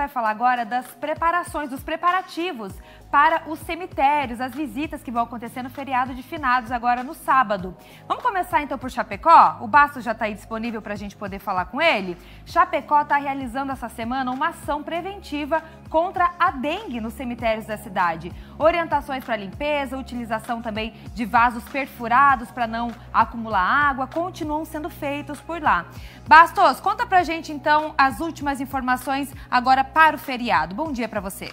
vai falar agora das preparações, dos preparativos para os cemitérios, as visitas que vão acontecer no feriado de finados agora no sábado. Vamos começar então por Chapecó? O Basto já está aí disponível para a gente poder falar com ele? Chapecó está realizando essa semana uma ação preventiva contra a dengue nos cemitérios da cidade. Orientações para limpeza, utilização também de vasos perfurados para não acumular água, continuam sendo feitos por lá. Bastos, conta pra gente então as últimas informações agora para o feriado. Bom dia para você.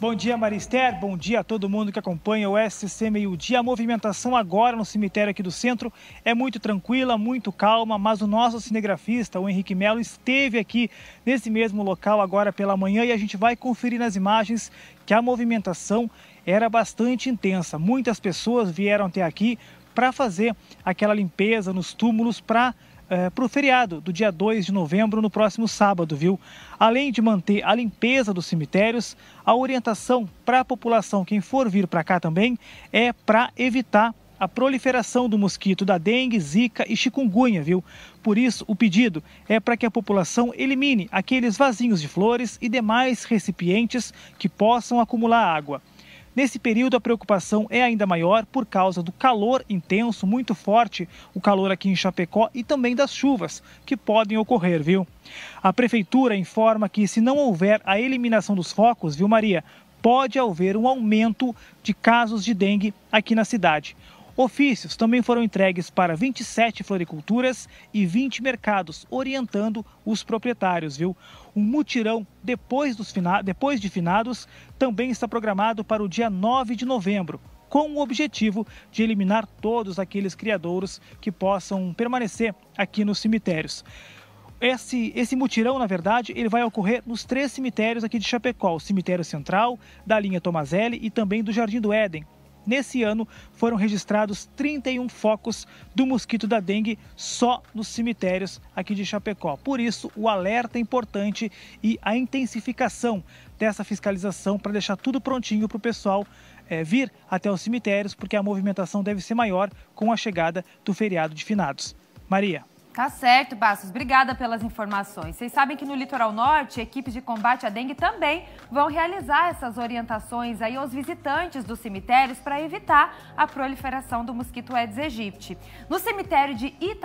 Bom dia, Marister. Bom dia a todo mundo que acompanha o SC Meio Dia. A movimentação agora no cemitério aqui do centro é muito tranquila, muito calma, mas o nosso cinegrafista, o Henrique Melo, esteve aqui nesse mesmo local agora pela manhã e a gente vai conferir nas imagens que a movimentação era bastante intensa. Muitas pessoas vieram até aqui para fazer aquela limpeza nos túmulos para é, para o feriado do dia 2 de novembro, no próximo sábado, viu? Além de manter a limpeza dos cemitérios, a orientação para a população, quem for vir para cá também, é para evitar a proliferação do mosquito da dengue, zika e chikungunya, viu? Por isso, o pedido é para que a população elimine aqueles vasinhos de flores e demais recipientes que possam acumular água. Nesse período, a preocupação é ainda maior por causa do calor intenso, muito forte, o calor aqui em Chapecó e também das chuvas que podem ocorrer, viu? A prefeitura informa que, se não houver a eliminação dos focos, viu, Maria? Pode haver um aumento de casos de dengue aqui na cidade. Ofícios também foram entregues para 27 floriculturas e 20 mercados, orientando os proprietários, viu? Um mutirão depois, dos fina... depois de finados também está programado para o dia 9 de novembro, com o objetivo de eliminar todos aqueles criadouros que possam permanecer aqui nos cemitérios. Esse, esse mutirão, na verdade, ele vai ocorrer nos três cemitérios aqui de Chapecó, o cemitério central, da linha Tomazelli e também do Jardim do Éden, Nesse ano, foram registrados 31 focos do mosquito da dengue só nos cemitérios aqui de Chapecó. Por isso, o alerta é importante e a intensificação dessa fiscalização para deixar tudo prontinho para o pessoal é, vir até os cemitérios, porque a movimentação deve ser maior com a chegada do feriado de finados. Maria. Tá certo, Bastos. Obrigada pelas informações. Vocês sabem que no Litoral Norte, equipes de combate à dengue também vão realizar essas orientações aí aos visitantes dos cemitérios para evitar a proliferação do mosquito Aedes aegypti. No cemitério de Ita